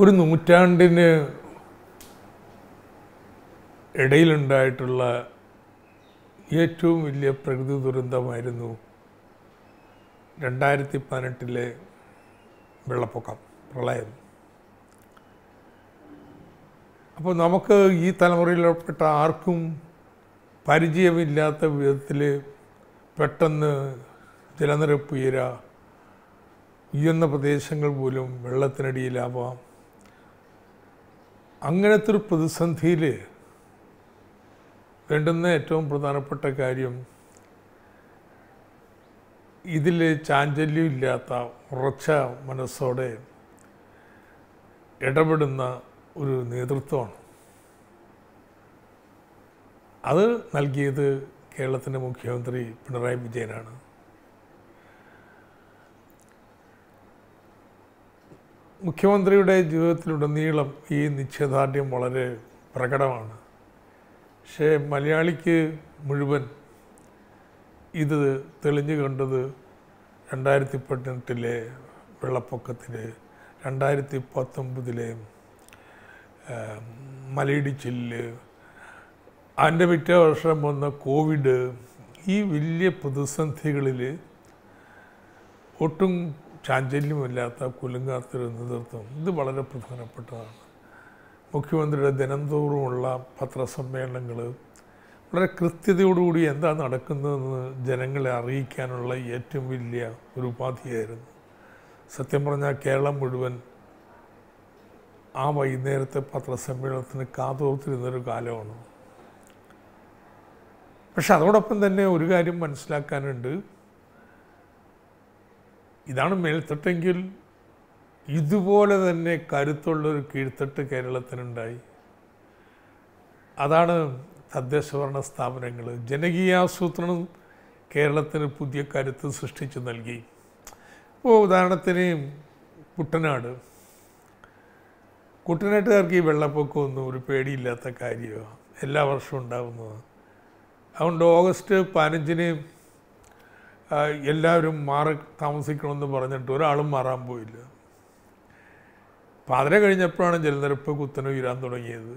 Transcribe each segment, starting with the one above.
ഒരു നൂറ്റാണ്ടിന് ഇടയിലുണ്ടായിട്ടുള്ള ഏറ്റവും വലിയ പ്രകൃതി ദുരന്തമായിരുന്നു രണ്ടായിരത്തി പതിനെട്ടിലെ വെള്ളപ്പൊക്കം പ്രളയം അപ്പോൾ നമുക്ക് ഈ തലമുറയിൽപ്പെട്ട ആർക്കും പരിചയമില്ലാത്ത വിധത്തിൽ പെട്ടെന്ന് ജലനിരപ്പ് ഉയരുക ഉയർന്ന പ്രദേശങ്ങൾ പോലും വെള്ളത്തിനടിയിലാവാം അങ്ങനത്തെ ഒരു പ്രതിസന്ധിയിൽ വേണ്ടുന്ന ഏറ്റവും പ്രധാനപ്പെട്ട കാര്യം ഇതിൽ ചാഞ്ചല്യമില്ലാത്ത ഉറച്ച മനസ്സോടെ ഇടപെടുന്ന ഒരു നേതൃത്വമാണ് അത് നൽകിയത് കേരളത്തിൻ്റെ മുഖ്യമന്ത്രി പിണറായി വിജയനാണ് മുഖ്യമന്ത്രിയുടെ ജീവിതത്തിലുടനീളം ഈ നിശ്ചയദാർഢ്യം വളരെ പ്രകടമാണ് പക്ഷേ മലയാളിക്ക് മുഴുവൻ ഇത് തെളിഞ്ഞു കണ്ടത് രണ്ടായിരത്തി പതിനെട്ടിലെ വെള്ളപ്പൊക്കത്തിന് രണ്ടായിരത്തി പത്തൊമ്പതിലെ മലയിടിച്ചിൽ അതിൻ്റെ പിറ്റേ വർഷം വന്ന കോവിഡ് ഈ വലിയ പ്രതിസന്ധികളിൽ ഒട്ടും ചാഞ്ചല്യമില്ലാത്ത കുലുങ്ങാത്തൊരു നേതൃത്വം ഇത് വളരെ പ്രധാനപ്പെട്ടതാണ് മുഖ്യമന്ത്രിയുടെ ദിനംതോറുമുള്ള പത്രസമ്മേളനങ്ങൾ വളരെ കൃത്യതയോടുകൂടി എന്താ നടക്കുന്നതെന്ന് ജനങ്ങളെ അറിയിക്കാനുള്ള ഏറ്റവും വലിയ ഒരു ഉപാധിയായിരുന്നു സത്യം പറഞ്ഞാൽ കേരളം മുഴുവൻ ആ വൈകുന്നേരത്തെ പത്രസമ്മേളനത്തിന് കാതോർത്തിരുന്നൊരു കാലമാണ് പക്ഷെ അതോടൊപ്പം തന്നെ ഒരു കാര്യം മനസ്സിലാക്കാനുണ്ട് ഇതാണ് മേൽത്തട്ടെങ്കിൽ ഇതുപോലെ തന്നെ കരുത്തുള്ളൊരു കീഴ്ത്തട്ട് കേരളത്തിനുണ്ടായി അതാണ് തദ്ദേശഭരണ സ്ഥാപനങ്ങൾ ജനകീയാസൂത്രണം കേരളത്തിന് പുതിയ കരുത്ത് സൃഷ്ടിച്ചു നൽകി ഇപ്പോൾ ഉദാഹരണത്തിന് കുട്ടനാട് കുട്ടനാട്ടുകാർക്ക് ഈ വെള്ളപ്പൊക്കമൊന്നും ഒരു പേടിയില്ലാത്ത കാര്യമാണ് എല്ലാ വർഷവും ഉണ്ടാകുന്നതാണ് അതുകൊണ്ട് ഓഗസ്റ്റ് പതിനഞ്ചിന് എല്ലാവരും മാറി താമസിക്കണമെന്ന് പറഞ്ഞിട്ട് ഒരാളും മാറാൻ പോയില്ല പാതിരെ കഴിഞ്ഞപ്പോഴാണ് ജലനിരപ്പ് കുത്തനെ ഉയരാൻ തുടങ്ങിയത്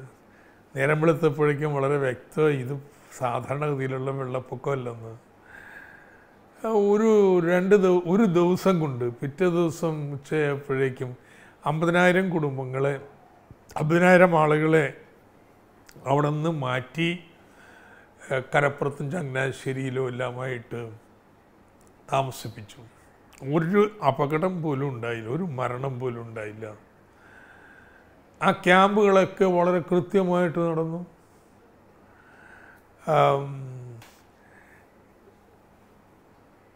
നേരം വെളുത്തപ്പോഴേക്കും വളരെ വ്യക്തം ഇത് സാധാരണഗതിയിലുള്ള വെള്ളപ്പൊക്കമല്ലെന്ന് ഒരു രണ്ട് ഒരു ദിവസം കൊണ്ട് പിറ്റേ ദിവസം ഉച്ചയായപ്പോഴേക്കും അമ്പതിനായിരം കുടുംബങ്ങളെ അമ്പതിനായിരം ആളുകളെ അവിടെ നിന്ന് മാറ്റി കരപ്പുറത്തും ചങ്ങനാശ്ശേരിയിലും എല്ലാമായിട്ട് താമസിപ്പിച്ചു ഒരു അപകടം പോലും ഉണ്ടായില്ല ഒരു മരണം പോലും ഉണ്ടായില്ല ആ ക്യാമ്പുകളൊക്കെ വളരെ കൃത്യമായിട്ട് നടന്നു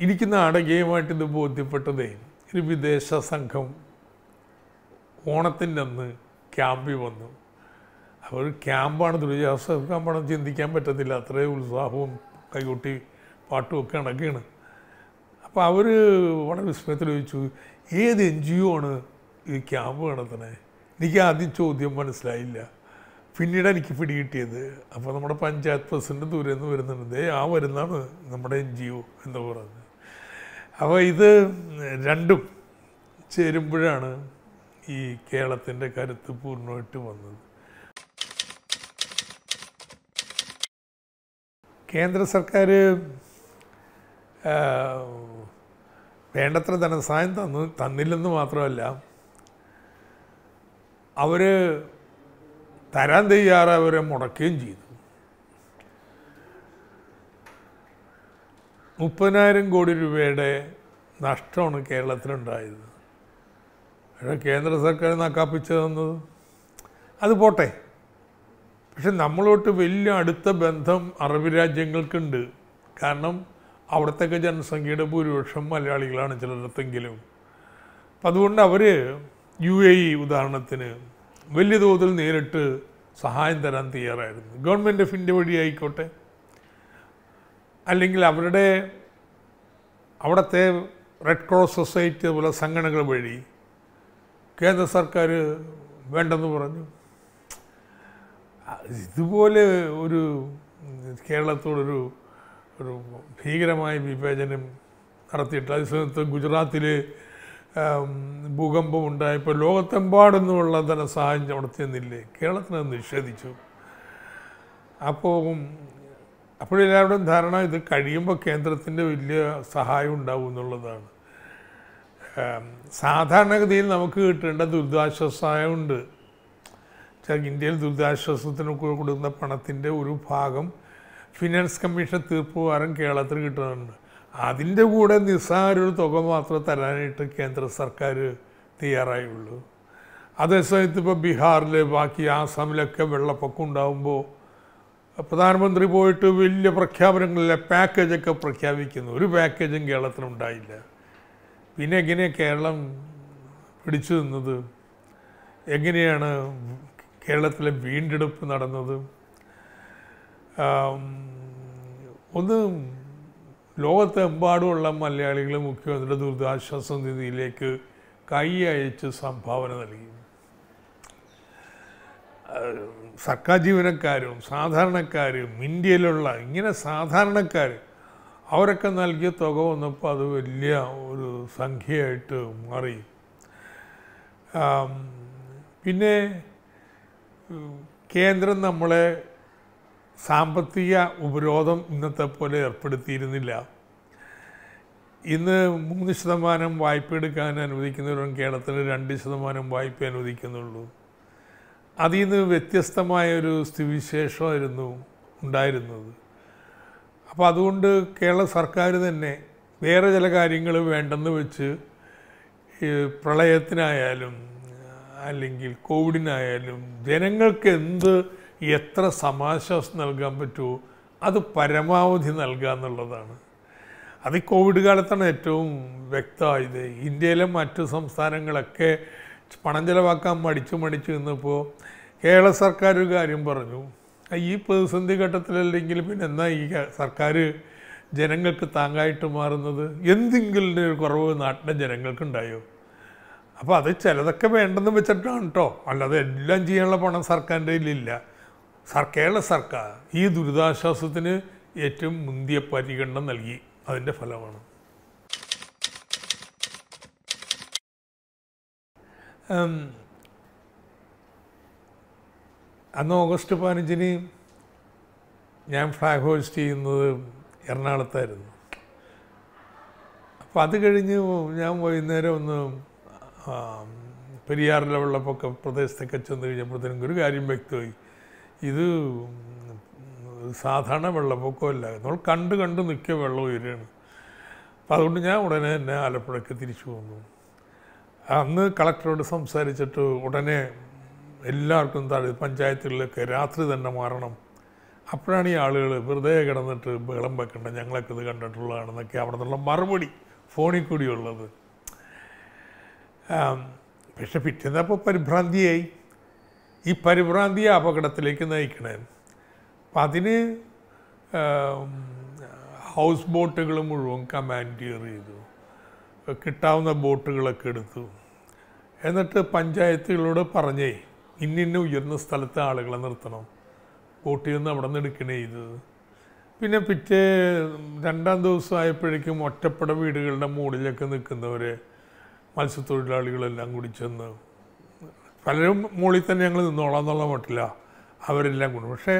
ഇരിക്കുന്ന അടകയുമായിട്ട് ഇത് ബോധ്യപ്പെട്ടതേ ഒരു വിദേശ സംഘം ഓണത്തിൻ്റെ അന്ന് ക്യാമ്പിൽ വന്നു അവർ ക്യാമ്പാണ് ദുരിതാശ്വാസ ക്യാമ്പാണെന്ന് ചിന്തിക്കാൻ പറ്റത്തില്ല അത്രയും ഉത്സാഹവും കൈകൊട്ടി പാട്ടുമൊക്കെ അടക്കുകയാണ് അപ്പോൾ അവർ വളരെ വിസ്മയത്തിൽ ചോദിച്ചു ഏത് എൻ ജി ഒ ആണ് ഈ ക്യാമ്പ് നടത്തണേ എനിക്ക് ആദ്യം ചോദ്യം മനസ്സിലായില്ല പിന്നീട് എനിക്ക് പിടി അപ്പോൾ നമ്മുടെ പഞ്ചായത്ത് പ്രസിഡന്റ് ദൂരെ നിന്ന് വരുന്നുണ്ട് ആ വരുന്നതാണ് നമ്മുടെ എൻ ജി ഒ എന്ന് പറയുന്നത് അപ്പോൾ ഇത് രണ്ടും ചേരുമ്പോഴാണ് ഈ കേരളത്തിൻ്റെ കരുത്ത് പൂർണ്ണമായിട്ട് വന്നത് കേന്ദ്ര സർക്കാർ വേണ്ടത്ര ധനസഹായം തന്നു തന്നില്ലെന്ന് മാത്രമല്ല അവർ തരാൻ തയ്യാറ് അവരെ മുടക്കുകയും ചെയ്തു മുപ്പതിനായിരം കോടി രൂപയുടെ നഷ്ടമാണ് കേരളത്തിലുണ്ടായത് പക്ഷേ കേന്ദ്ര സർക്കാർ നക്കാപ്പിച്ചു തന്നത് അത് പോട്ടെ പക്ഷെ നമ്മളോട്ട് വലിയ അടുത്ത ബന്ധം അറബ് രാജ്യങ്ങൾക്കുണ്ട് കാരണം അവിടത്തെയൊക്കെ ജനസംഖ്യയുടെ ഭൂരിപക്ഷം മലയാളികളാണ് ചിലയിടത്തെങ്കിലും അപ്പം അതുകൊണ്ട് അവർ യു എ ഇ ഉദാഹരണത്തിന് വലിയ തോതിൽ നേരിട്ട് സഹായം തരാൻ തയ്യാറായിരുന്നു ഗവൺമെൻറ് ഓഫ് ഇന്ത്യ വഴിയായിക്കോട്ടെ അല്ലെങ്കിൽ അവരുടെ അവിടുത്തെ റെഡ് ക്രോസ് സൊസൈറ്റി അതുപോലെ സംഘടനകൾ വഴി കേന്ദ്ര സർക്കാർ വേണ്ടെന്ന് പറഞ്ഞു ഇതുപോലെ ഒരു കേരളത്തോടൊരു ഒരു ഭീകരമായ വിവേചനം നടത്തിയിട്ട് സമയത്ത് ഗുജറാത്തിൽ ഭൂകമ്പം ഉണ്ടായപ്പോൾ ലോകത്തെമ്പാടുന്നുമുള്ള ധനസഹായം ചമർത്തിയെന്നില്ലേ കേരളത്തിന് നിഷേധിച്ചു അപ്പോൾ അപ്പോഴെല്ലാവരുടെയും ധാരണ ഇത് കഴിയുമ്പോൾ കേന്ദ്രത്തിൻ്റെ വലിയ സഹായം ഉണ്ടാവും എന്നുള്ളതാണ് സാധാരണഗതിയിൽ നമുക്ക് കിട്ടേണ്ട ദുരിതാശ്വാസ സഹായമുണ്ട് ഇന്ത്യയിൽ ദുരിതാശ്വാസത്തിന് കൊടുക്കുന്ന പണത്തിൻ്റെ ഒരു ഭാഗം ഫിനാൻസ് കമ്മീഷൻ തീർപ്പുവാരം കേരളത്തിൽ കിട്ടുന്നുണ്ട് അതിൻ്റെ കൂടെ നിസ്സാരൊരു തുക മാത്രം തരാനായിട്ട് കേന്ദ്ര സർക്കാർ തയ്യാറായുള്ളൂ അതേസമയത്ത് ഇപ്പോൾ ബീഹാറിൽ ബാക്കി ആസാമിലൊക്കെ വെള്ളപ്പൊക്കം ഉണ്ടാകുമ്പോൾ പ്രധാനമന്ത്രി പോയിട്ട് വലിയ പ്രഖ്യാപനങ്ങളിലെ പാക്കേജൊക്കെ പ്രഖ്യാപിക്കുന്നു ഒരു പാക്കേജും കേരളത്തിനുണ്ടായില്ല പിന്നെ എങ്ങനെയാണ് കേരളം പിടിച്ചു നിന്നത് എങ്ങനെയാണ് കേരളത്തിലെ വീണ്ടെടുപ്പ് നടന്നത് ഒന്ന് ലോകത്തെമ്പാടുമുള്ള മലയാളികളെ മുഖ്യമന്ത്രിയുടെ ദുരിതാശ്വാസ നിധിയിലേക്ക് കൈ അയച്ച് സംഭാവന നൽകി സർക്കാർ ജീവനക്കാരും സാധാരണക്കാരും ഇന്ത്യയിലുള്ള ഇങ്ങനെ സാധാരണക്കാർ അവരൊക്കെ നൽകിയ തുക വന്നപ്പോൾ അത് വലിയ ഒരു സംഖ്യയായിട്ട് മാറി പിന്നെ കേന്ദ്രം നമ്മളെ സാമ്പത്തിക ഉപരോധം ഇന്നത്തെ പോലെ ഏർപ്പെടുത്തിയിരുന്നില്ല ഇന്ന് മൂന്ന് ശതമാനം വായ്പ എടുക്കാൻ അനുവദിക്കുന്നവരും കേരളത്തിൽ രണ്ട് ശതമാനം വായ്പ അനുവദിക്കുന്നുള്ളൂ അതിൽ നിന്ന് വ്യത്യസ്തമായ ഒരു സ്ഥിതിവിശേഷമായിരുന്നു ഉണ്ടായിരുന്നത് അപ്പോൾ അതുകൊണ്ട് കേരള സർക്കാർ തന്നെ വേറെ ചില കാര്യങ്ങൾ വേണ്ടെന്ന് വെച്ച് പ്രളയത്തിനായാലും അല്ലെങ്കിൽ കോവിഡിനായാലും ജനങ്ങൾക്ക് എന്ത് എത്ര സമാശ്വാസം നൽകാൻ പറ്റുമോ അത് പരമാവധി നൽകുക എന്നുള്ളതാണ് അത് കോവിഡ് കാലത്താണ് ഏറ്റവും വ്യക്തമായത് ഇന്ത്യയിലെ മറ്റു സംസ്ഥാനങ്ങളൊക്കെ പണം ചിലവാക്കാൻ മടിച്ചു മടിച്ചു നിന്നപ്പോൾ കേരള സർക്കാർ ഒരു കാര്യം പറഞ്ഞു ഈ പ്രതിസന്ധി ഘട്ടത്തിലല്ലെങ്കിൽ പിന്നെ എന്നാ ഈ സർക്കാർ ജനങ്ങൾക്ക് താങ്ങായിട്ട് മാറുന്നത് എന്തെങ്കിലും ഒരു കുറവ് നാട്ടിലെ ജനങ്ങൾക്കുണ്ടായോ അപ്പോൾ അത് ചിലതൊക്കെ വേണ്ടെന്ന് വെച്ചിട്ടാണ് കേട്ടോ അല്ലാതെ എല്ലാം ചെയ്യാനുള്ള പണം സർക്കാരിൻ്റെ കയ്യിലില്ല സർ കേരള സർക്കാർ ഈ ദുരിതാശ്വാസത്തിന് ഏറ്റവും മുന്തിയ പരിഗണന നൽകി അതിൻ്റെ ഫലമാണ് അന്ന് ഓഗസ്റ്റ് പതിനഞ്ചിന് ഞാൻ ഫ്ലാഗ് ഹോസ്റ്റ് ചെയ്യുന്നത് എറണാകുളത്തായിരുന്നു അപ്പോൾ അത് കഴിഞ്ഞ് ഞാൻ വൈകുന്നേരം ഒന്ന് പെരിയാറിലെ വെള്ളപ്പൊക്കെ പ്രദേശത്തൊക്കെ ചെന്ന് കഴിഞ്ഞപ്പോഴത്തേനും ഒരു കാര്യം വ്യക്തമായി ഇത് സാധാരണ വെള്ളപ്പൊക്കമല്ല നമ്മൾ കണ്ട് കണ്ട് നിൽക്കുക വെള്ളം ഉയരുകയാണ് അപ്പം അതുകൊണ്ട് ഞാൻ ഉടനെ തന്നെ ആലപ്പുഴയ്ക്ക് തിരിച്ചു പോകുന്നു അന്ന് കളക്ടറോട് സംസാരിച്ചിട്ട് ഉടനെ എല്ലാവർക്കും താഴെ പഞ്ചായത്തുകളിലൊക്കെ രാത്രി തന്നെ മാറണം അപ്പോഴാണ് ഈ ആളുകൾ വെറുതെ കിടന്നിട്ട് ബഹളം വെക്കേണ്ട ഞങ്ങളൊക്കെ ഇത് കണ്ടിട്ടുള്ളതാണെന്നൊക്കെ അവിടെ നിന്നുള്ള മറുപടി ഫോണിൽ കൂടിയുള്ളത് പക്ഷെ പിറ്റേന്നപ്പോൾ പരിഭ്രാന്തിയായി ഈ പരിഭ്രാന്തിയ അപകടത്തിലേക്ക് നയിക്കണേ അപ്പം അതിന് ഹൗസ് ബോട്ടുകൾ മുഴുവൻ കമാൻഡിയർ ചെയ്തു കിട്ടാവുന്ന ബോട്ടുകളൊക്കെ എടുത്തു എന്നിട്ട് പഞ്ചായത്തുകളോട് പറഞ്ഞേ ഇന്നിന്ന ഉയർന്ന സ്ഥലത്ത് ആളുകളെ നിർത്തണം ബോട്ടിൽ നിന്ന് അവിടെ നിന്ന് എടുക്കണേ ഇത് പിന്നെ പിറ്റേ രണ്ടാം ദിവസം ആയപ്പോഴേക്കും ഒറ്റപ്പെട വീടുകളുടെ മുകളിലൊക്കെ നിൽക്കുന്നവരെ മത്സ്യത്തൊഴിലാളികളെല്ലാം കൂടി ചെന്ന് പലരും മുകളിൽ തന്നെ ഞങ്ങൾ നിന്നോളാം എന്നുള്ള മട്ടില്ല അവരെല്ലാം കൊണ്ട് പക്ഷേ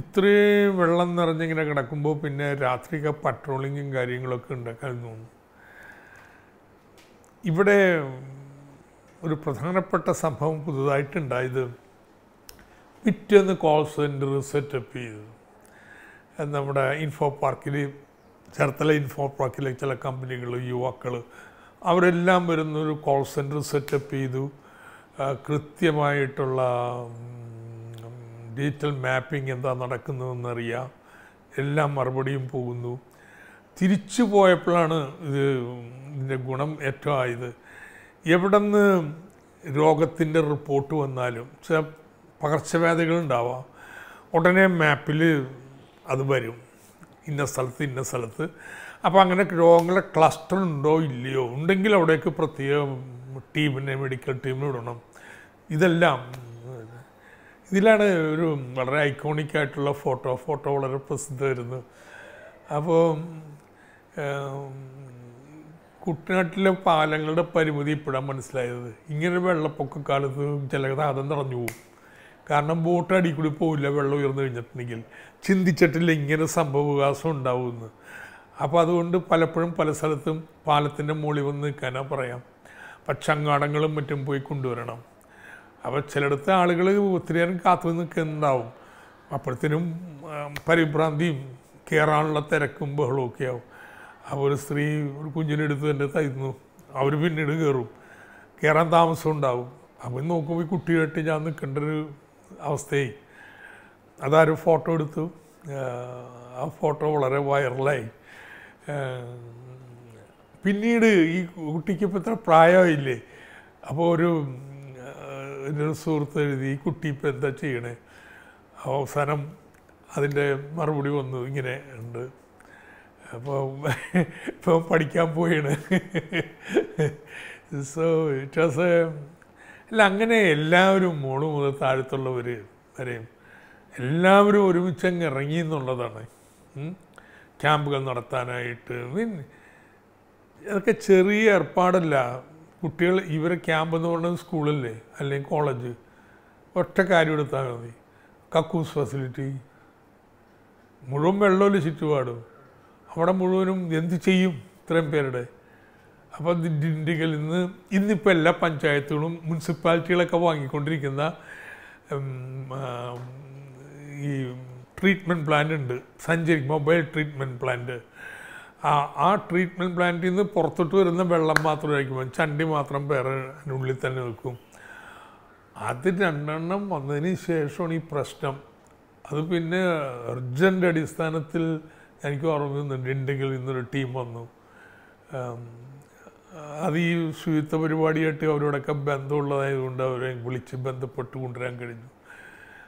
ഇത്രയും വെള്ളം നിറഞ്ഞിങ്ങനെ കിടക്കുമ്പോൾ പിന്നെ രാത്രിയൊക്കെ പട്രോളിങ്ങും കാര്യങ്ങളൊക്കെ ഉണ്ടാക്കാൻ തോന്നുന്നു ഇവിടെ ഒരു പ്രധാനപ്പെട്ട സംഭവം പുതുതായിട്ടുണ്ടായത് പിറ്റേന്ന് കോൾ സെൻറ്റർ സെറ്റപ്പ് ചെയ്തു നമ്മുടെ ഇൻഫോ പാർക്കിൽ ചേർത്തല ഇൻഫോ പാർക്കിലെ ചില കമ്പനികൾ യുവാക്കൾ അവരെല്ലാം വരുന്നൊരു കോൾ സെൻറ്റർ സെറ്റപ്പ് ചെയ്തു കൃത്യമായിട്ടുള്ള ഡിജിറ്റൽ മാപ്പിംഗ് എന്താ നടക്കുന്നതെന്നറിയാം എല്ലാം മറുപടിയും പോകുന്നു തിരിച്ചു പോയപ്പോഴാണ് ഇത് ഇതിൻ്റെ ഗുണം ഏറ്റവും ആയത് എവിടെ നിന്ന് രോഗത്തിൻ്റെ റിപ്പോർട്ട് വന്നാലും ചില ഉണ്ടാവാം ഉടനെ മാപ്പിൽ അത് വരും ഇന്ന സ്ഥലത്ത് ഇന്ന സ്ഥലത്ത് അപ്പോൾ അങ്ങനെ രോഗങ്ങളുടെ ക്ലസ്റ്റർ ഉണ്ടോ ഇല്ലയോ ഉണ്ടെങ്കിൽ അവിടേക്ക് പ്രത്യേക ടീമിനെ മെഡിക്കൽ ടീമിനെ വിടണം ഇതെല്ലാം ഇതിലാണ് ഒരു വളരെ ഐക്കോണിക് ആയിട്ടുള്ള ഫോട്ടോ ഫോട്ടോ വളരെ പ്രസിദ്ധമായിരുന്നു അപ്പോൾ കുട്ടനാട്ടിലെ പാലങ്ങളുടെ പരിമിതി ഇപ്പോഴാണ് മനസ്സിലായത് ഇങ്ങനെ വെള്ളപ്പൊക്ക കാലത്ത് ജലഗതാഗതം നിറഞ്ഞു പോകും കാരണം ബോട്ട് അടി കൂടി പോവില്ല വെള്ളം ഉയർന്നു കഴിഞ്ഞിട്ടുണ്ടെങ്കിൽ ചിന്തിച്ചിട്ടില്ല ഇങ്ങനെ സംഭവവികാസം ഉണ്ടാവുമെന്ന് അപ്പോൾ അതുകൊണ്ട് പലപ്പോഴും പല സ്ഥലത്തും പാലത്തിൻ്റെ മുകളിൽ വന്ന് നിൽക്കാനാണ് പറയാം പക്ഷങ്ങാടങ്ങളും മറ്റും പോയി കൊണ്ടുവരണം അപ്പോൾ ചിലയിടത്ത് ആളുകൾ ഒത്തിരിയേരം കാത്തു നിൽക്കുന്നുണ്ടാവും അപ്പോഴത്തേനും പരിഭ്രാന്തിയും കയറാനുള്ള തിരക്കും ബഹളവും ഒക്കെ ആവും അപ്പോൾ ഒരു സ്ത്രീ ഒരു കുഞ്ഞിനെടുത്ത് തന്നെ തരുന്നു അവർ പിന്നീട് കയറും കയറാൻ താമസം ഉണ്ടാവും അപ്പം നോക്കുമ്പോൾ ഈ കുട്ടിയായിട്ട് ഞാൻ നിൽക്കേണ്ട ഒരു അവസ്ഥയായി അതാരും ഫോട്ടോ എടുത്തു ആ ഫോട്ടോ വളരെ വൈറലായി പിന്നീട് ഈ കുട്ടിക്ക് ഇപ്പോൾ ഇത്ര പ്രായമായില്ലേ അപ്പോൾ ഒരു എൻ്റെ ഒരു സുഹൃത്ത് എഴുതി ഈ കുട്ടി ഇപ്പം എന്താ ചെയ്യണേ അവസാനം അതിൻ്റെ മറുപടി വന്നു ഇങ്ങനെ ഉണ്ട് അപ്പോൾ ഇപ്പം പഠിക്കാൻ പോയാണ് സോ ഇറ്റ് വാസ് അല്ല അങ്ങനെ എല്ലാവരും മോള് മുതൽ താഴത്തുള്ളവർ വരെയും എല്ലാവരും അങ്ങ് ഇറങ്ങി എന്നുള്ളതാണ് ക്യാമ്പുകൾ നടത്താനായിട്ട് മീൻ അതൊക്കെ ചെറിയ ഏർപ്പാടല്ല കുട്ടികൾ ഇവരെ ക്യാമ്പ് എന്ന് പറയുന്നത് സ്കൂളല്ലേ അല്ലെങ്കിൽ കോളേജ് ഒറ്റ കാര്യം എടുത്താൽ മതി കക്കൂസ് ഫെസിലിറ്റി മുഴുവൻ വെള്ളമില്ല ചുറ്റുപാടും അവിടെ മുഴുവനും എന്ത് ചെയ്യും ഇത്രയും പേരുടെ അപ്പോൾ ഡിണ്ടികളിൽ നിന്ന് ഇന്നിപ്പോൾ എല്ലാ പഞ്ചായത്തുകളും മുനിസിപ്പാലിറ്റികളൊക്കെ വാങ്ങിക്കൊണ്ടിരിക്കുന്ന ഈ ട്രീറ്റ്മെൻറ്റ് പ്ലാന്റ് ഉണ്ട് സഞ്ചരി മൊബൈൽ ട്രീറ്റ്മെൻറ്റ് പ്ലാന്റ് ആ ആ ട്രീറ്റ്മെൻറ്റ് പ്ലാന്റിൽ നിന്ന് പുറത്തോട്ട് വരുന്ന വെള്ളം മാത്രം കഴിക്കുമ്പോൾ ചണ്ടി മാത്രം പേരനുള്ളിൽ തന്നെ നിൽക്കും അത് രണ്ടെണ്ണം വന്നതിന് ശേഷമാണ് ഈ പ്രശ്നം അത് പിന്നെ അർജൻ്റ് അടിസ്ഥാനത്തിൽ എനിക്ക് ഓർമ്മ ഉണ്ടെങ്കിൽ ഇന്നൊരു ടീം വന്നു അത് ഈ ശുചിത്വ പരിപാടിയായിട്ട് അവരോടൊക്കെ ബന്ധമുള്ളതായതുകൊണ്ട് അവരെ വിളിച്ച് ബന്ധപ്പെട്ട് കൊണ്ടുവരാൻ കഴിഞ്ഞു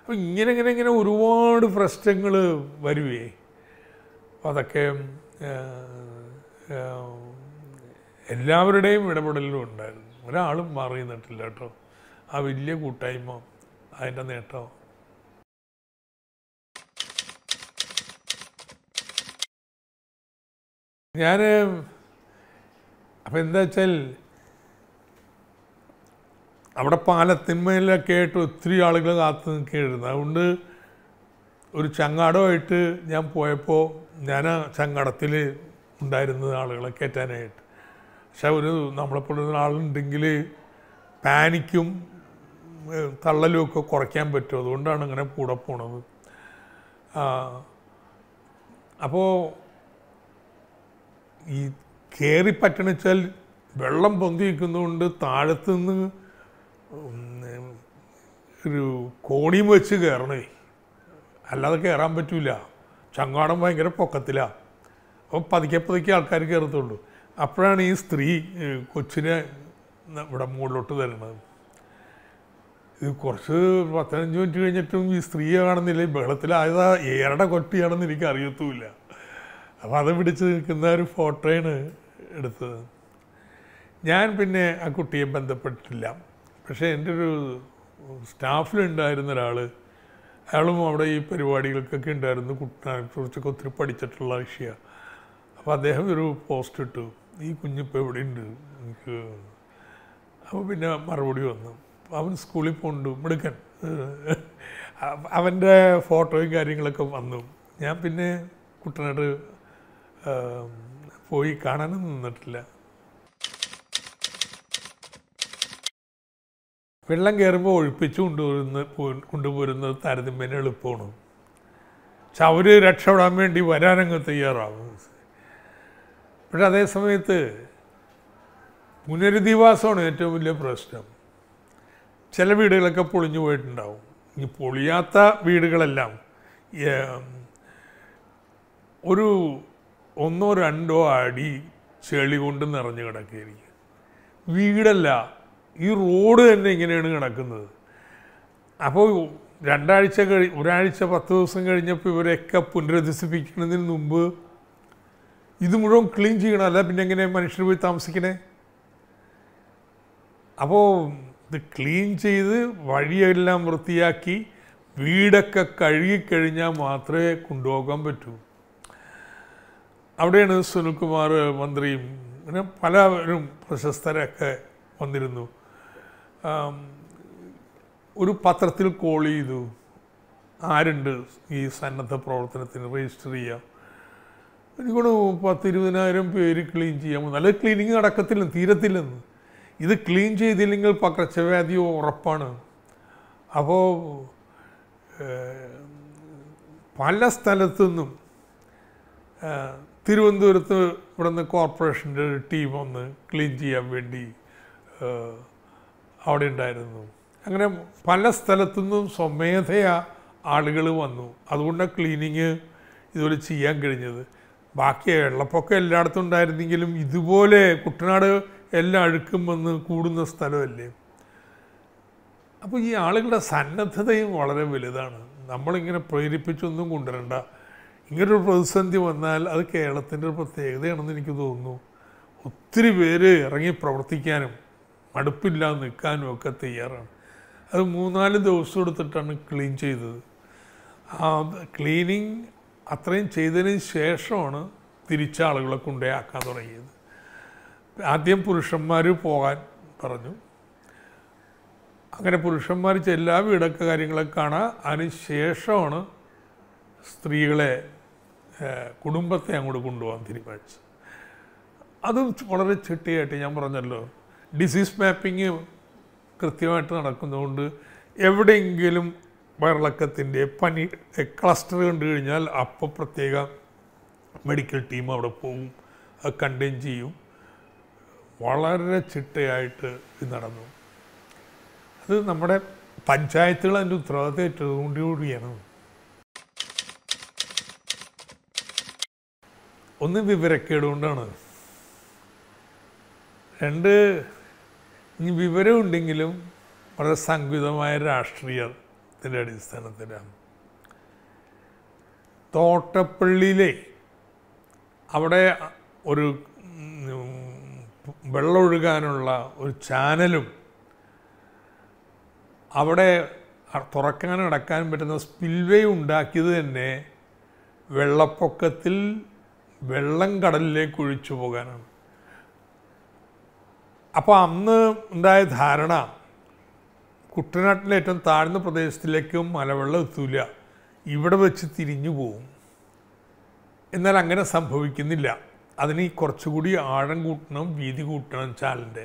അപ്പം ഇങ്ങനെ ഇങ്ങനെ ഇങ്ങനെ ഒരുപാട് പ്രശ്നങ്ങൾ വരുവേ അതൊക്കെ എല്ലാവരുടെയും ഇടപെടലും ഉണ്ടായിരുന്നു ഒരാളും മാറി നിന്നിട്ടില്ല കേട്ടോ ആ വലിയ കൂട്ടായ്മ അതിൻ്റെ നേട്ടം ഞാൻ അപ്പം എന്താ വെച്ചാൽ അവിടെ പാലത്തിന്മയിലൊക്കെ ആയിട്ട് ഒത്തിരി ആളുകൾ കാത്തു നിൽക്കുകയായിരുന്നു അതുകൊണ്ട് ഒരു ചങ്ങാടമായിട്ട് ഞാൻ പോയപ്പോൾ ഞാൻ ചങ്കടത്തിൽ ഉണ്ടായിരുന്ന ആളുകളെ കയറ്റാനായിട്ട് പക്ഷെ ഒരു നമ്മളെപ്പോലുള്ള ആളുണ്ടെങ്കിൽ പാനിക്കും തള്ളലും ഒക്കെ കുറയ്ക്കാൻ പറ്റും അതുകൊണ്ടാണ് ഇങ്ങനെ കൂടെ പോണത് അപ്പോൾ ഈ കയറി പറ്റണിച്ചാൽ വെള്ളം പൊന്തി പൊന്തിയിരിക്കുന്നതുകൊണ്ട് താഴത്തുനിന്ന് ഒരു കോണിയും വെച്ച് കയറണേ അല്ലാതെ കയറാൻ പറ്റില്ല ചങ്ങാടം ഭയങ്കര പൊക്കത്തിലാണ് അപ്പോൾ പതുക്കെ പതുക്കെ ആൾക്കാർ കയറത്തുള്ളൂ അപ്പോഴാണ് ഈ സ്ത്രീ കൊച്ചിനെ ഇവിടെ മുകളിലോട്ട് തരുന്നത് ഇത് കുറച്ച് പത്തനഞ്ച് മിനിറ്റ് കഴിഞ്ഞിട്ടും ഈ സ്ത്രീയെ കാണുന്നില്ല ബഹളത്തിലായത് ഏറെ കൊട്ടിയാണെന്ന് എനിക്ക് അറിയത്തുമില്ല അപ്പം അത് പിടിച്ച് നിൽക്കുന്ന ഒരു ഫോട്ടോയാണ് എടുത്തത് ഞാൻ പിന്നെ ആ കുട്ടിയെ ബന്ധപ്പെട്ടിട്ടില്ല പക്ഷേ എൻ്റെ ഒരു സ്റ്റാഫിലുണ്ടായിരുന്ന ഒരാൾ അയാളും അവിടെ ഈ പരിപാടികൾക്കൊക്കെ ഉണ്ടായിരുന്നു കുട്ടനാടിനെക്കുറിച്ചൊക്കെ ഒത്തിരി പഠിച്ചിട്ടുള്ള വിഷയമാണ് അപ്പോൾ അദ്ദേഹം ഒരു പോസ്റ്റ് ഇട്ടു ഈ കുഞ്ഞിപ്പോൾ എവിടെയുണ്ട് എനിക്ക് അപ്പോൾ പിന്നെ മറുപടി വന്നു അവൻ സ്കൂളിൽ പോകുന്നുണ്ട് മിടുക്കൻ അവൻ്റെ ഫോട്ടോയും കാര്യങ്ങളൊക്കെ വന്നു ഞാൻ പിന്നെ കുട്ടനാട് പോയി കാണാനും നിന്നിട്ടില്ല വെള്ളം കയറുമ്പോൾ ഒഴിപ്പിച്ച് കൊണ്ടുവരുന്ന കൊണ്ടുപോരുന്നത് താരതമ്യേന എളുപ്പമാണ് പക്ഷെ അവർ രക്ഷപ്പെടാൻ വേണ്ടി വരാനങ്ങ് തയ്യാറാവും പക്ഷെ അതേ സമയത്ത് പുനരധിവാസമാണ് ഏറ്റവും വലിയ പ്രശ്നം ചില വീടുകളൊക്കെ പൊളിഞ്ഞു പോയിട്ടുണ്ടാവും ഈ പൊളിയാത്ത വീടുകളെല്ലാം ഒരു ഒന്നോ രണ്ടോ അടി ചെളി കൊണ്ട് നിറഞ്ഞു കിടക്കുകയായിരിക്കും വീടല്ല ഈ റോഡ് തന്നെ ഇങ്ങനെയാണ് കിടക്കുന്നത് അപ്പോൾ രണ്ടാഴ്ച കഴി ഒരാഴ്ച പത്ത് ദിവസം കഴിഞ്ഞപ്പോൾ ഇവരെയൊക്കെ പുനരധിസിപ്പിക്കുന്നതിന് മുമ്പ് ഇത് മുഴുവൻ ക്ലീൻ ചെയ്യണം അല്ല പിന്നെ എങ്ങനെ മനുഷ്യർ പോയി താമസിക്കണേ അപ്പോൾ ഇത് ക്ലീൻ ചെയ്ത് വഴിയെല്ലാം വൃത്തിയാക്കി വീടൊക്കെ കഴുകിക്കഴിഞ്ഞാൽ മാത്രമേ കൊണ്ടുപോകാൻ പറ്റൂ അവിടെയാണ് സുനിൽകുമാർ മന്ത്രിയും അങ്ങനെ പലരും പ്രശസ്തരൊക്കെ വന്നിരുന്നു ഒരു പത്രത്തിൽ കോൾ ചെയ്തു ആരുണ്ട് ഈ സന്നദ്ധ പ്രവർത്തനത്തിന് രജിസ്റ്റർ ചെയ്യാം എനിക്കോട് പത്ത് ഇരുപതിനായിരം പേര് ക്ലീൻ ചെയ്യാൻ നല്ല ക്ലീനിങ് നടക്കത്തില്ല തീരത്തില്ലെന്ന് ഇത് ക്ലീൻ ചെയ്തില്ലെങ്കിൽ പകർച്ചവ്യാധി ഉറപ്പാണ് അപ്പോൾ പല സ്ഥലത്തു നിന്നും തിരുവനന്തപുരത്ത് ഇവിടുന്ന് കോർപ്പറേഷൻ്റെ ടീം ഒന്ന് ക്ലീൻ ചെയ്യാൻ വേണ്ടി അവിടെ ഉണ്ടായിരുന്നു അങ്ങനെ പല സ്ഥലത്തുനിന്നും സ്വമേധയാ ആളുകൾ വന്നു അതുകൊണ്ടാണ് ക്ലീനിങ് ഇതുപോലെ ചെയ്യാൻ കഴിഞ്ഞത് ബാക്കി വെള്ളപ്പൊക്കം എല്ലായിടത്തും ഉണ്ടായിരുന്നെങ്കിലും ഇതുപോലെ കുട്ടനാട് എല്ലാ അഴുക്കും വന്ന് കൂടുന്ന സ്ഥലമല്ലേ അപ്പോൾ ഈ ആളുകളുടെ സന്നദ്ധതയും വളരെ വലുതാണ് നമ്മളിങ്ങനെ പ്രേരിപ്പിച്ചൊന്നും കൊണ്ടുവരണ്ട ഇങ്ങനൊരു പ്രതിസന്ധി വന്നാൽ അത് കേരളത്തിൻ്റെ ഒരു പ്രത്യേകതയാണെന്ന് എനിക്ക് തോന്നുന്നു ഒത്തിരി പേര് ഇറങ്ങി പ്രവർത്തിക്കാനും മടുപ്പില്ലാതെ നിൽക്കാനും ഒക്കെ തയ്യാറാണ് അത് മൂന്നാല് ദിവസം എടുത്തിട്ടാണ് ക്ലീൻ ചെയ്തത് ആ ക്ലീനിങ് അത്രയും ചെയ്തതിന് ശേഷമാണ് തിരിച്ച ആളുകളെ കൊണ്ടേയാക്കാൻ തുടങ്ങിയത് ആദ്യം പുരുഷന്മാർ പോകാൻ പറഞ്ഞു അങ്ങനെ പുരുഷന്മാർ എല്ലാ വീടൊക്കെ കാര്യങ്ങളെ കാണാൻ അതിന് ശേഷമാണ് സ്ത്രീകളെ കുടുംബത്തെ അങ്ങോട്ട് കൊണ്ടുപോകാൻ തീരുമാനിച്ചത് അതും വളരെ ചിട്ടയായിട്ട് ഞാൻ പറഞ്ഞല്ലോ ഡിസീസ് മാപ്പിംഗ് കൃത്യമായിട്ട് നടക്കുന്നതുകൊണ്ട് എവിടെയെങ്കിലും വയറിളക്കത്തിൻ്റെ പനി ക്ലസ്റ്റർ കണ്ടു കഴിഞ്ഞാൽ അപ്പോൾ പ്രത്യേക മെഡിക്കൽ ടീം അവിടെ പോകും അത് കണ്ടെയ്ൻ ചെയ്യും വളരെ ചിട്ടയായിട്ട് ഇത് നടന്നു അത് നമ്മുടെ പഞ്ചായത്തുകൾ അതിൻ്റെ ഉത്തരവാദിത്തം ഏറ്റതുകൊണ്ടുകൂടിയാണ് ഒന്ന് വിവരക്കേടുകൊണ്ടാണ് രണ്ട് ഇനി വിവരമുണ്ടെങ്കിലും വളരെ സങ്കുചിതമായ രാഷ്ട്രീയത്തിൻ്റെ അടിസ്ഥാനത്തിലാണ് തോട്ടപ്പള്ളിയിലെ അവിടെ ഒരു വെള്ളമൊഴുകാനുള്ള ഒരു ചാനലും അവിടെ തുറക്കാനും അടക്കാനും പറ്റുന്ന സ്പിൽവേ ഉണ്ടാക്കിയത് തന്നെ വെള്ളപ്പൊക്കത്തിൽ വെള്ളം കടലിലേക്ക് ഒഴിച്ചു പോകാനാണ് അപ്പോൾ അന്ന് ഉണ്ടായ ധാരണ കുട്ടനാട്ടിലെ ഏറ്റവും താഴ്ന്ന പ്രദേശത്തിലേക്കും മലവെള്ളം എത്തൂല ഇവിടെ വെച്ച് തിരിഞ്ഞു പോവും എന്നാൽ അങ്ങനെ സംഭവിക്കുന്നില്ല അതിന് കുറച്ചുകൂടി ആഴം കൂട്ടണം വീതി കൂട്ടണം ചാലിൻ്റെ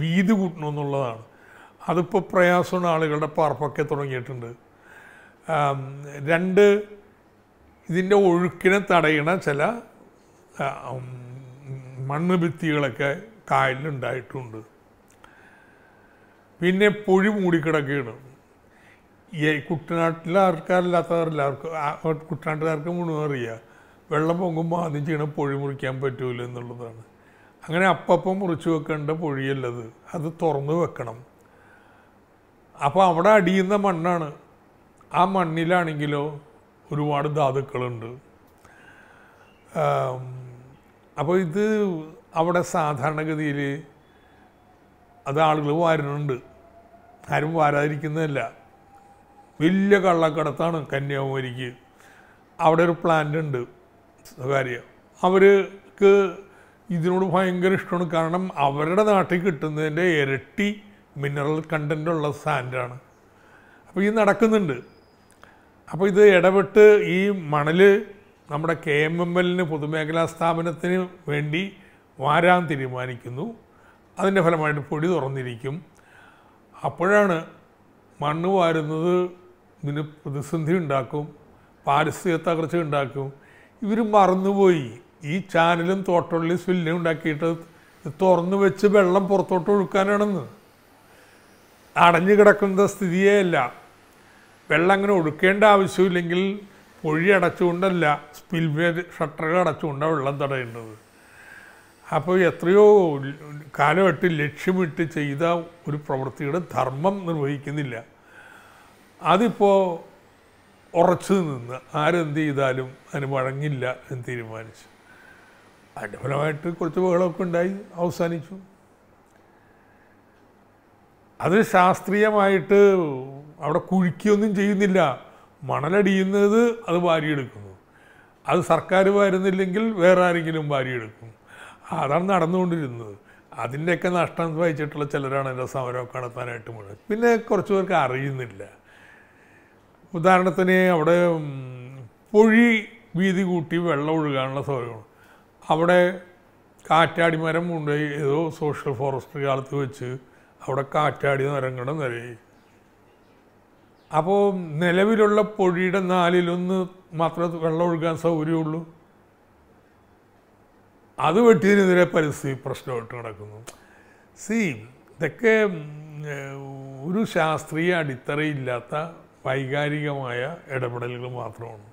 വീതി കൂട്ടണം എന്നുള്ളതാണ് അതിപ്പോൾ പ്രയാസമുള്ള ആളുകളുടെ പാർപ്പൊക്കെ തുടങ്ങിയിട്ടുണ്ട് രണ്ട് ഇതിൻ്റെ ഒഴുക്കിനെ തടയണ ചില മണ്ണ് ഭിത്തികളൊക്കെ കായലിലുണ്ടായിട്ടുണ്ട് പിന്നെ പൊഴി മൂടിക്കിടക്കുകയാണ് ഈ കുട്ടനാട്ടിലെ ആൾക്കാരില്ലാത്തവരില്ല അവർക്ക് കുട്ടനാട്ടുകാർക്ക് മുഴുവൻ അറിയുക വെള്ളം പൊങ്ങുമ്പോൾ ആദ്യം ചെയ്യണം പൊഴി മുറിക്കാൻ പറ്റൂല എന്നുള്ളതാണ് അങ്ങനെ അപ്പം മുറിച്ച് വെക്കേണ്ട പൊഴിയല്ലത് അത് തുറന്ന് വെക്കണം അപ്പോൾ അവിടെ അടിയുന്ന മണ്ണാണ് ആ മണ്ണിലാണെങ്കിലോ ഒരുപാട് ധാതുക്കളുണ്ട് അപ്പോൾ ഇത് അവിടെ സാധാരണഗതിയിൽ അത് ആളുകൾ വാരുന്നുണ്ട് ആരും വാരാതിരിക്കുന്നതല്ല വലിയ കള്ളക്കടത്താണ് കന്യാകുമാരിക്ക് അവിടെ ഒരു പ്ലാന്റ് ഉണ്ട് സ്വകാര്യ അവർക്ക് ഇതിനോട് ഭയങ്കര ഇഷ്ടമാണ് കാരണം അവരുടെ നാട്ടിൽ കിട്ടുന്നതിൻ്റെ ഇരട്ടി മിനറൽ കണ്ടൻ്റ് ഉള്ള സാൻഡാണ് അപ്പോൾ ഇത് നടക്കുന്നുണ്ട് അപ്പോൾ ഇത് ഇടപെട്ട് ഈ മണൽ നമ്മുടെ കെ എം എം എല്ലിന് പൊതുമേഖലാ സ്ഥാപനത്തിന് വേണ്ടി വാരാൻ തീരുമാനിക്കുന്നു അതിൻ്റെ ഫലമായിട്ട് പൊടി തുറന്നിരിക്കും അപ്പോഴാണ് മണ്ണ് വാരുന്നത് ഇതിന് പ്രതിസന്ധി ഉണ്ടാക്കും പാരിസ്ഥിതിക തകർച്ച ഉണ്ടാക്കും ഇവർ മറന്നുപോയി ഈ ചാനലും തോട്ടുള്ളിൽ സ്വില്ലും ഉണ്ടാക്കിയിട്ട് തുറന്നു വെച്ച് വെള്ളം പുറത്തോട്ട് ഒഴുക്കാനാണെന്ന് അടഞ്ഞു കിടക്കുന്ന സ്ഥിതിയേയല്ല വെള്ളം അങ്ങനെ ഒഴുക്കേണ്ട ആവശ്യമില്ലെങ്കിൽ പൊഴി അടച്ചുകൊണ്ടല്ല സ്പിൽവേ ഷട്ടറുകൾ അടച്ചുകൊണ്ടാണ് വെള്ളം തടയേണ്ടത് അപ്പോൾ എത്രയോ കാലമായിട്ട് ലക്ഷ്യമിട്ട് ചെയ്ത ഒരു പ്രവൃത്തിയുടെ ധർമ്മം നിർവഹിക്കുന്നില്ല അതിപ്പോൾ ഉറച്ചു നിന്ന് ആരെന്ത് ചെയ്താലും അതിന് വഴങ്ങില്ല എന്ന് തീരുമാനിച്ചു അതിൻ്റെ ഫലമായിട്ട് കുറച്ച് ബഹളമൊക്കെ ഉണ്ടായി അവസാനിച്ചു അത് ശാസ്ത്രീയമായിട്ട് അവിടെ കുഴിക്കുകയൊന്നും ചെയ്യുന്നില്ല മണലടിയുന്നത് അത് വാരിയെടുക്കുന്നു അത് സർക്കാർ വരുന്നില്ലെങ്കിൽ വേറെ ആരെങ്കിലും വാരിയെടുക്കും അതാണ് നടന്നുകൊണ്ടിരുന്നത് അതിൻ്റെയൊക്കെ നഷ്ടം വഹിച്ചിട്ടുള്ള ചിലരാണ് എൻ്റെ സമരമൊക്കെ നടത്താനായിട്ട് മുഴുവൻ പിന്നെ കുറച്ച് പേർക്ക് അറിയുന്നില്ല ഉദാഹരണത്തിന് അവിടെ പൊഴി വീതി കൂട്ടി വെള്ളം ഒഴുകാനുള്ള സൗകര്യമാണ് അവിടെ കാറ്റാടിമരം കൊണ്ട് ഏതോ സോഷ്യൽ ഫോറസ്റ്റ് കാലത്ത് വെച്ച് അവിടെ കാറ്റാടി മരങ്ങളുടെ നിരയി അപ്പോൾ നിലവിലുള്ള പൊഴിയുടെ നാലിലൊന്ന് മാത്രമേ വെള്ളം ഒഴുകാൻ സൗകര്യമുള്ളൂ അത് വെട്ടിയതിനെതിരെ പരിസ്ഥിതി പ്രശ്നമായിട്ട് കിടക്കുന്നു സി ഇതൊക്കെ ഒരു ശാസ്ത്രീയ അടിത്തറയില്ലാത്ത വൈകാരികമായ ഇടപെടലുകൾ മാത്രമാണ്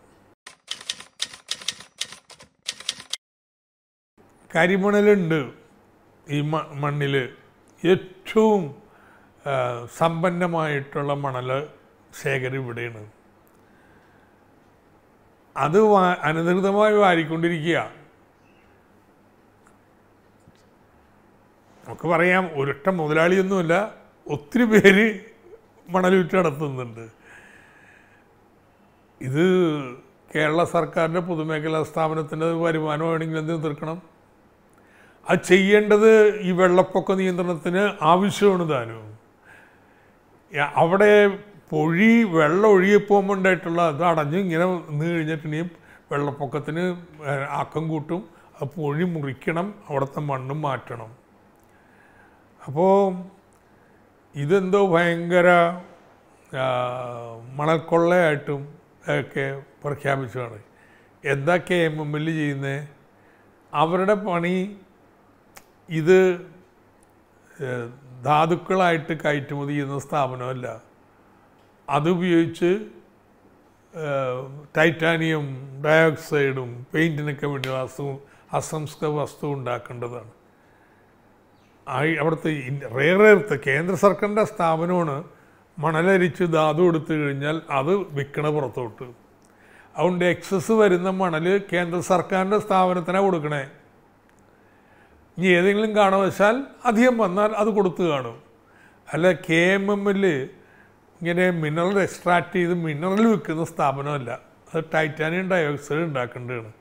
കരിമണലുണ്ട് ഈ മണ്ണിൽ ഏറ്റവും സമ്പന്നമായിട്ടുള്ള മണൽ ശേഖരം ഇവിടെയാണ് അത് അനധികൃതമായി വാരിക്കൊണ്ടിരിക്കുക നമുക്ക് പറയാം ഒരൊറ്റ മുതലാളിയൊന്നുമല്ല ഒത്തിരി പേര് മണലൂറ്റ് നടത്തുന്നുണ്ട് ഇത് കേരള സർക്കാരിൻ്റെ പൊതുമേഖലാ സ്ഥാപനത്തിൻ്റെ വരുമാനം വേണമെങ്കിൽ എന്ത് തീർക്കണം അത് ചെയ്യേണ്ടത് ഈ വെള്ളപ്പൊക്ക നിയന്ത്രണത്തിന് ആവശ്യമാണ് താനും അവിടെ പൊഴി വെള്ളം ഒഴുകിപ്പോകുമ്പോൾ ഉണ്ടായിട്ടുള്ള അത് അടഞ്ഞ് ഇങ്ങനെ നിന്ന് കഴിഞ്ഞിട്ടുണ്ടെങ്കിൽ വെള്ളപ്പൊക്കത്തിന് ആക്കം കൂട്ടും അത് പൊഴി മുറിക്കണം അവിടുത്തെ മണ്ണും മാറ്റണം അപ്പോൾ ഇതെന്തോ ഭയങ്കര മണൽക്കൊള്ളയായിട്ടും ഒക്കെ പ്രഖ്യാപിച്ചതാണ് എന്താ കെ എം എം എൽ ചെയ്യുന്നത് അവരുടെ പണി ഇത് ധാതുക്കളായിട്ട് കയറ്റുമതി ചെയ്യുന്ന സ്ഥാപനമല്ല അതുപയോഗിച്ച് ടൈറ്റാനിയം ഡയോക്സൈഡും പെയിൻറ്റിനൊക്കെ വേണ്ടി വസ്തു അസംസ്കൃത വസ്തു ഉണ്ടാക്കേണ്ടതാണ് അവിടുത്തെ റേറെടുത്ത് കേന്ദ്ര സർക്കാരിൻ്റെ സ്ഥാപനമാണ് മണലരിച്ച് ധാതു എടുത്തു കഴിഞ്ഞാൽ അത് വിൽക്കണ പുറത്തോട്ട് അതുകൊണ്ട് എക്സസ് വരുന്ന മണൽ കേന്ദ്ര സർക്കാരിൻ്റെ സ്ഥാപനത്തിനാണ് കൊടുക്കണേ ഇനി ഏതെങ്കിലും കാണവശാൽ അധികം വന്നാൽ അത് കൊടുത്തു കാണും അല്ല കെ എം എമ്മിൽ ഇങ്ങനെ മിനറൽ എക്സ്ട്രാക്ട് ചെയ്ത് മിനറൽ വിൽക്കുന്ന സ്ഥാപനമല്ല അത് ടൈറ്റാനിയം ഡയോക്സൈഡ് ഉണ്ടാക്കേണ്ടതാണ്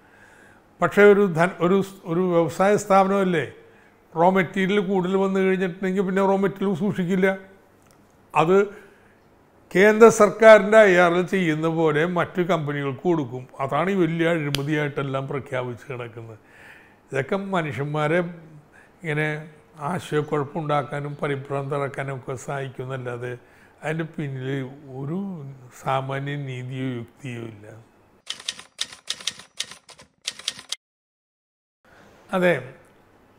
പക്ഷേ ഒരു ധന ഒരു ഒരു വ്യവസായ സ്ഥാപനമല്ലേ റോ മെറ്റീരിയൽ കൂടുതൽ വന്നു കഴിഞ്ഞിട്ടുണ്ടെങ്കിൽ പിന്നെ റോ മെറ്റീരിയൽ സൂക്ഷിക്കില്ല അത് കേന്ദ്ര സർക്കാരിൻ്റെ അയാൾ ചെയ്യുന്ന പോലെ മറ്റു കമ്പനികൾക്ക് കൊടുക്കും അതാണ് ഈ വലിയ അഴിമതിയായിട്ടെല്ലാം പ്രഖ്യാപിച്ച് കിടക്കുന്നത് ഇതൊക്കെ മനുഷ്യന്മാരെ ഇങ്ങനെ ആശയക്കുഴപ്പമുണ്ടാക്കാനും പരിഭ്രാന്തറാക്കാനും ഒക്കെ സഹായിക്കുന്നല്ലാതെ അതിൻ്റെ പിന്നിൽ ഒരു സാമാന്യ നീതിയോ യുക്തിയോ ഇല്ല അതെ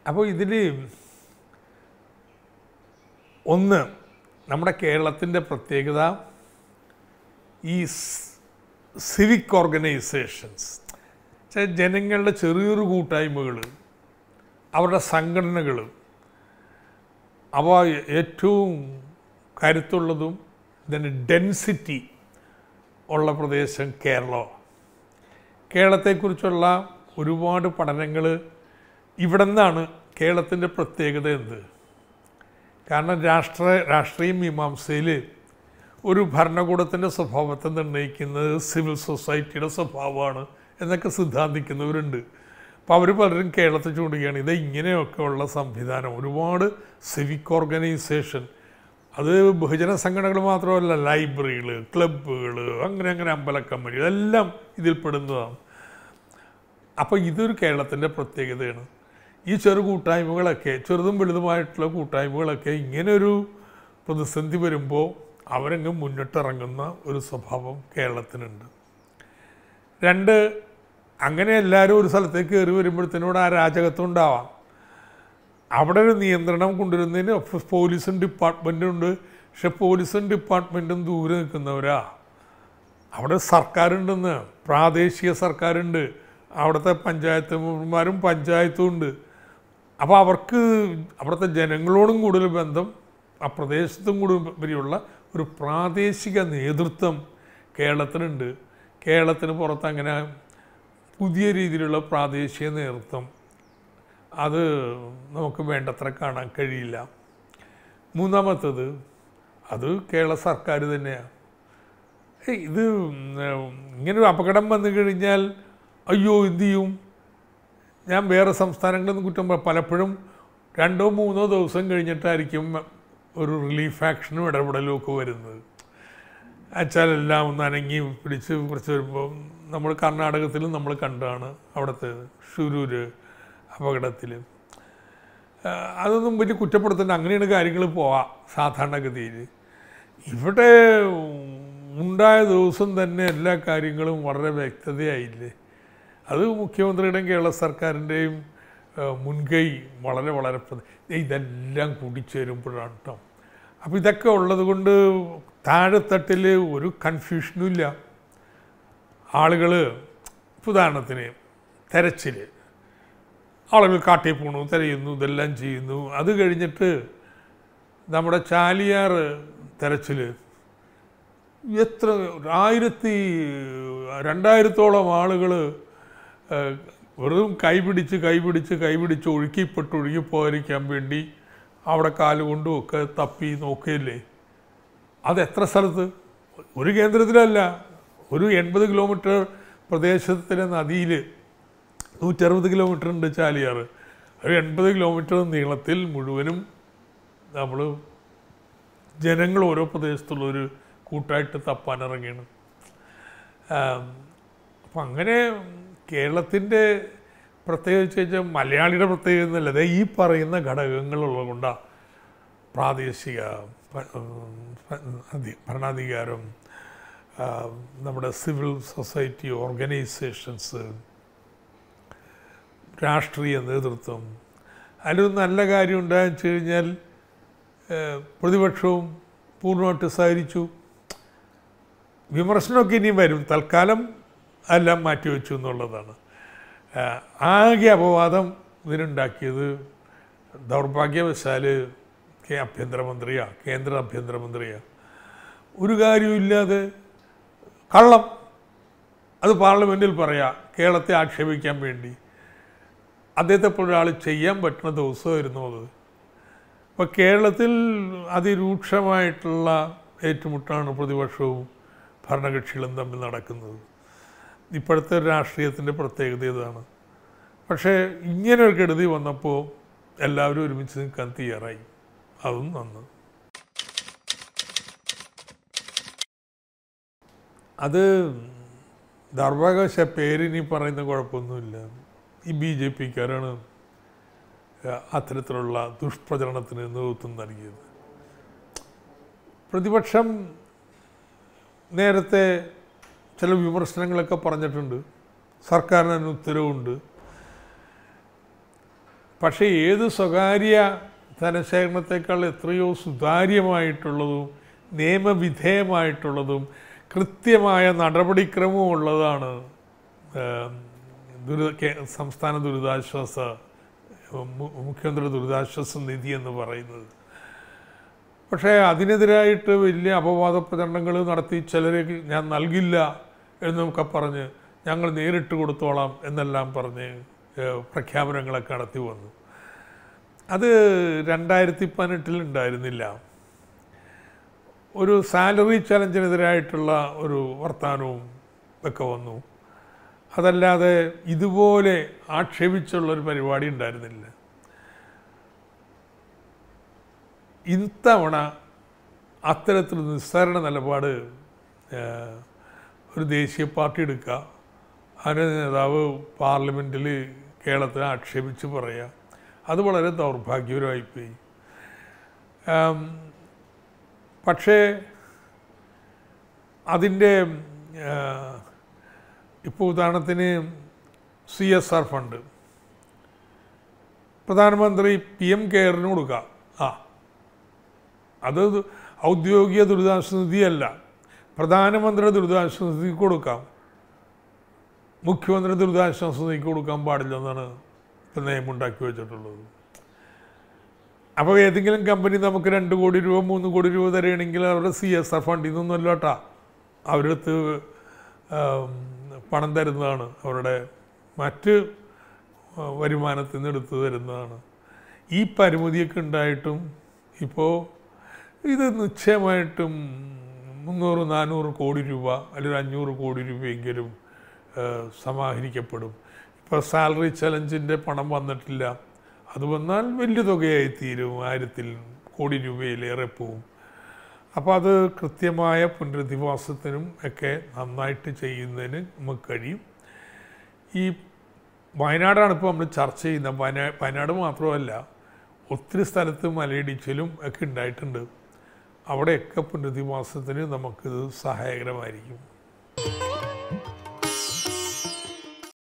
അപ്പോൾ ഇതിൽ ഒന്ന് നമ്മുടെ കേരളത്തിൻ്റെ പ്രത്യേകത ഈ സിവിക് ഓർഗനൈസേഷൻസ് ജനങ്ങളുടെ ചെറിയൊരു കൂട്ടായ്മകൾ അവരുടെ സംഘടനകൾ അവ ഏറ്റവും കരുത്തുള്ളതും ഇതിൻ്റെ ഡെൻസിറ്റി ഉള്ള പ്രദേശം കേരളം കേരളത്തെക്കുറിച്ചുള്ള ഒരുപാട് പഠനങ്ങൾ ഇവിടെ നിന്നാണ് കേരളത്തിൻ്റെ പ്രത്യേകത എന്ത് കാരണം രാഷ്ട്ര രാഷ്ട്രീയ മീമാംസയിൽ ഒരു ഭരണകൂടത്തിൻ്റെ സ്വഭാവത്തെ നിർണ്ണയിക്കുന്നത് സിവിൽ സൊസൈറ്റിയുടെ സ്വഭാവമാണ് എന്നൊക്കെ സിദ്ധാന്തിക്കുന്നവരുണ്ട് അപ്പോൾ അവർ പലരും കേരളത്തെ ചൂണ്ടുകയാണ് ഇത് ഇങ്ങനെയൊക്കെയുള്ള സംവിധാനം ഒരുപാട് സിവിക് ഓർഗനൈസേഷൻ അത് ബഹുജന സംഘടനകൾ മാത്രമല്ല ലൈബ്രറികൾ ക്ലബ്ബുകൾ അങ്ങനെ അങ്ങനെ അമ്പലക്കമ്പനി ഇതെല്ലാം ഇതിൽപ്പെടുന്നതാണ് അപ്പോൾ ഇതൊരു കേരളത്തിൻ്റെ പ്രത്യേകതയാണ് ഈ ചെറു കൂട്ടായ്മകളൊക്കെ ചെറുതും വലുതുമായിട്ടുള്ള കൂട്ടായ്മകളൊക്കെ ഇങ്ങനൊരു പ്രതിസന്ധി വരുമ്പോൾ അവരങ്ങ് മുന്നിട്ടിറങ്ങുന്ന ഒരു സ്വഭാവം കേരളത്തിനുണ്ട് രണ്ട് അങ്ങനെ എല്ലാവരും ഒരു സ്ഥലത്തേക്ക് കയറി വരുമ്പോഴത്തേനോട് രാജകത്വം ഉണ്ടാവാം അവിടെ ഒരു നിയന്ത്രണം കൊണ്ടുവരുന്നതിന് പോലീസും ഡിപ്പാർട്ട്മെൻറ്റും ഉണ്ട് പക്ഷെ പോലീസും ഡിപ്പാർട്ട്മെൻറ്റും ദൂരെ നിൽക്കുന്നവരാ അവിടെ സർക്കാരുണ്ടെന്ന് പ്രാദേശിക സർക്കാരുണ്ട് അവിടുത്തെ മെമ്പർമാരും പഞ്ചായത്തും ഉണ്ട് അപ്പോൾ അവർക്ക് അവിടുത്തെ ജനങ്ങളോടും കൂടുതൽ ബന്ധം ആ പ്രദേശത്തും കൂടി വരെയുള്ള ഒരു പ്രാദേശിക നേതൃത്വം കേരളത്തിനുണ്ട് കേരളത്തിന് പുറത്ത് അങ്ങനെ പുതിയ രീതിയിലുള്ള പ്രാദേശിക നേതൃത്വം അത് നമുക്ക് വേണ്ടത്ര കാണാൻ കഴിയില്ല മൂന്നാമത്തത് അത് കേരള സർക്കാർ തന്നെയാണ് ഇത് ഇങ്ങനൊരു അപകടം വന്നു കഴിഞ്ഞാൽ അയ്യോ എന്തു ചെയ്യും ഞാൻ വേറെ സംസ്ഥാനങ്ങളിൽ നിന്ന് കുറ്റം പലപ്പോഴും രണ്ടോ മൂന്നോ ദിവസം കഴിഞ്ഞിട്ടായിരിക്കും ഒരു റിലീഫ് ആക്ഷനും ഇടപെടലും ഒക്കെ വരുന്നത് അച്ചാലെല്ലാം ഒന്ന് അനങ്ങി പിടിച്ച് കുറച്ച് വരുമ്പോൾ നമ്മൾ കർണാടകത്തിൽ നമ്മൾ കണ്ടാണ് അവിടുത്തെ ഷുരൂർ അപകടത്തിൽ അതൊന്നും വലിയ കുറ്റപ്പെടുത്തേണ്ട അങ്ങനെയാണ് കാര്യങ്ങൾ പോവാം സാധാരണഗതിയിൽ ഇവിടെ ഉണ്ടായ ദിവസം തന്നെ എല്ലാ കാര്യങ്ങളും വളരെ വ്യക്തതയായില്ലേ അത് മുഖ്യമന്ത്രിയുടെയും കേരള സർക്കാരിൻ്റെയും മുൻകൈ വളരെ വളരെ ഇതെല്ലാം കൂടിച്ചേരുമ്പോഴാണ് കേട്ടോ അപ്പോൾ ഇതൊക്കെ ഉള്ളത് കൊണ്ട് താഴെത്തട്ടിൽ ഒരു കൺഫ്യൂഷനും ഇല്ല ആളുകൾ ഉദാഹരണത്തിന് തെരച്ചിൽ ആളുകൾ കാട്ടി പോണു തിരയുന്നു ഇതെല്ലാം ചെയ്യുന്നു അത് കഴിഞ്ഞിട്ട് നമ്മുടെ ചാലിയാർ തെരച്ചിൽ എത്ര ആയിരത്തി രണ്ടായിരത്തോളം ആളുകൾ വെറും കൈപിടിച്ച് കൈപിടിച്ച് കൈപിടിച്ച് ഒഴുക്കിപ്പെട്ട് ഒഴുകിപ്പോയിരിക്കാൻ വേണ്ടി അവിടെ കാലുകൊണ്ടും ഒക്കെ തപ്പി നോക്കിയില്ലേ അത് എത്ര സ്ഥലത്ത് ഒരു കേന്ദ്രത്തിലല്ല ഒരു എൺപത് കിലോമീറ്റർ പ്രദേശത്തിലെ നദിയിൽ നൂറ്ററുപത് കിലോമീറ്റർ ഉണ്ട് ചാലിയാറ് ഒരു എൺപത് കിലോമീറ്റർ നീളത്തിൽ മുഴുവനും നമ്മൾ ജനങ്ങൾ ഓരോ പ്രദേശത്തുള്ളൊരു കൂട്ടായിട്ട് തപ്പാനിറങ്ങിയാണ് അപ്പം അങ്ങനെ കേരളത്തിൻ്റെ പ്രത്യേകിച്ച് വെച്ചാൽ മലയാളിയുടെ പ്രത്യേകത എന്നല്ലാതെ ഈ പറയുന്ന ഘടകങ്ങളുള്ളതുകൊണ്ടാണ് പ്രാദേശിക ഭരണാധികാരം നമ്മുടെ സിവിൽ സൊസൈറ്റി ഓർഗനൈസേഷൻസ് രാഷ്ട്രീയ നേതൃത്വം അതിലൊരു നല്ല കാര്യം ഉണ്ടായെന്ന് വെച്ച് കഴിഞ്ഞാൽ പ്രതിപക്ഷവും പൂർണ്ണമായിട്ട് സഹകരിച്ചു വിമർശനമൊക്കെ ഇനിയും വരും തൽക്കാലം എല്ലാം മാറ്റിവെച്ചു എന്നുള്ളതാണ് ആകെ അപവാദം ഇതിനുണ്ടാക്കിയത് ദൗർഭാഗ്യവശാൽ കെ ആഭ്യന്തരമന്ത്രിയാ കേന്ദ്ര ആഭ്യന്തരമന്ത്രിയാ ഒരു കാര്യമില്ലാതെ കള്ളം അത് പാർലമെൻറ്റിൽ പറയാം കേരളത്തെ ആക്ഷേപിക്കാൻ വേണ്ടി അദ്ദേഹത്തെ ഒരാൾ ചെയ്യാൻ പറ്റുന്ന ദിവസമായിരുന്നു അത് അപ്പോൾ കേരളത്തിൽ അതിരൂക്ഷമായിട്ടുള്ള ഏറ്റുമുട്ടാണ് പ്രതിപക്ഷവും ഭരണകക്ഷികളും തമ്മിൽ നടക്കുന്നത് ഇപ്പോഴത്തെ രാഷ്ട്രീയത്തിൻ്റെ പ്രത്യേകത ഇതാണ് പക്ഷേ ഇങ്ങനെ ഒരു കെടുതി വന്നപ്പോൾ എല്ലാവരും ഒരുമിച്ച് നിൽക്കാൻ തയ്യാറായി അതും നന്ന് അത് ദർഭാകശ പേരിനി പറയുന്ന കുഴപ്പമൊന്നുമില്ല ഈ ബി ജെ പിക്കാരാണ് അത്തരത്തിലുള്ള ദുഷ്പ്രചരണത്തിന് നേതൃത്വം നൽകിയത് പ്രതിപക്ഷം നേരത്തെ ചില വിമർശനങ്ങളൊക്കെ പറഞ്ഞിട്ടുണ്ട് സർക്കാരിന് അതിന് ഉത്തരവുണ്ട് പക്ഷേ ഏത് സ്വകാര്യ ധനശേഖരണത്തേക്കാൾ എത്രയോ സുതാര്യമായിട്ടുള്ളതും നിയമവിധേയമായിട്ടുള്ളതും കൃത്യമായ നടപടിക്രമവും ഉള്ളതാണ് ദുരി സംസ്ഥാന ദുരിതാശ്വാസ മുഖ്യമന്ത്രി ദുരിതാശ്വാസ നിധി എന്ന് പറയുന്നത് പക്ഷേ അതിനെതിരായിട്ട് വലിയ അപവാദ പ്രചരണങ്ങൾ നടത്തി ചിലരെ ഞാൻ നൽകില്ല എന്നൊക്കെ പറഞ്ഞ് ഞങ്ങൾ നേരിട്ട് കൊടുത്തോളാം എന്നെല്ലാം പറഞ്ഞ് പ്രഖ്യാപനങ്ങളൊക്കെ നടത്തി വന്നു അത് രണ്ടായിരത്തി പതിനെട്ടിലുണ്ടായിരുന്നില്ല ഒരു സാലറി ചലഞ്ചിനെതിരായിട്ടുള്ള ഒരു വർത്തമാനവും ഒക്കെ വന്നു അതല്ലാതെ ഇതുപോലെ ആക്ഷേപിച്ചുള്ളൊരു പരിപാടി ഉണ്ടായിരുന്നില്ല ഇത്തവണ അത്തരത്തിലൊരു നിസ്സാരണ നിലപാട് ഒരു ദേശീയ പാർട്ടി എടുക്കുക അതിൻ്റെ നേതാവ് പാർലമെൻറ്റിൽ കേരളത്തിനെ ആക്ഷേപിച്ച് പറയുക അത് വളരെ ദൗർഭാഗ്യപരമായിപ്പോയി പക്ഷേ അതിൻ്റെ ഇപ്പോൾ ഉദാഹരണത്തിന് സി എസ് ആർ ഫണ്ട് പ്രധാനമന്ത്രി പി എം കെയറിന് കൊടുക്കുക ആ അത് ഔദ്യോഗിക ദുരിതാശ്വാസ നിധിയല്ല പ്രധാനമന്ത്രിയുടെ ദുരിതാശ്വാസത്തിൽ കൊടുക്കാം മുഖ്യമന്ത്രി ദുരിതാശ്വാസത്തിൽ കൊടുക്കാൻ പാടില്ലെന്നാണ് നിയമമുണ്ടാക്കി വെച്ചിട്ടുള്ളത് അപ്പോൾ ഏതെങ്കിലും കമ്പനി നമുക്ക് രണ്ട് കോടി രൂപ മൂന്ന് കോടി രൂപ തരികയാണെങ്കിൽ അവരുടെ സി എസ് ആർ ഫണ്ടിൽ നിന്നൊന്നും അല്ലാട്ടാ അവരടുത്ത് പണം തരുന്നതാണ് അവരുടെ മറ്റ് വരുമാനത്തിൽ നിന്ന് എടുത്തു തരുന്നതാണ് ഈ പരിമിതിയൊക്കെ ഉണ്ടായിട്ടും ഇപ്പോൾ ഇത് നിശ്ചയമായിട്ടും മുന്നൂറ് നാനൂറ് കോടി രൂപ അല്ലെങ്കിൽ അഞ്ഞൂറ് കോടി രൂപയെങ്കിലും സമാഹരിക്കപ്പെടും ഇപ്പോൾ സാലറി ചലഞ്ചിൻ്റെ പണം വന്നിട്ടില്ല അത് വന്നാൽ വലിയ തുകയായി തീരും ആയിരത്തിൽ കോടി രൂപയിലേറെ പോവും അപ്പോൾ അത് കൃത്യമായ പുനരധിവാസത്തിനും ഒക്കെ നന്നായിട്ട് ചെയ്യുന്നതിന് നമുക്ക് കഴിയും ഈ വയനാടാണ് ഇപ്പോൾ നമ്മൾ ചർച്ച ചെയ്യുന്നത് വയനാട് മാത്രമല്ല ഒത്തിരി സ്ഥലത്ത് മലയിടിച്ചിലും ഒക്കെ ഉണ്ടായിട്ടുണ്ട് അവിടെയൊക്കെ പുനരധിവാസത്തിന് നമുക്ക് സഹായകരമായിരിക്കും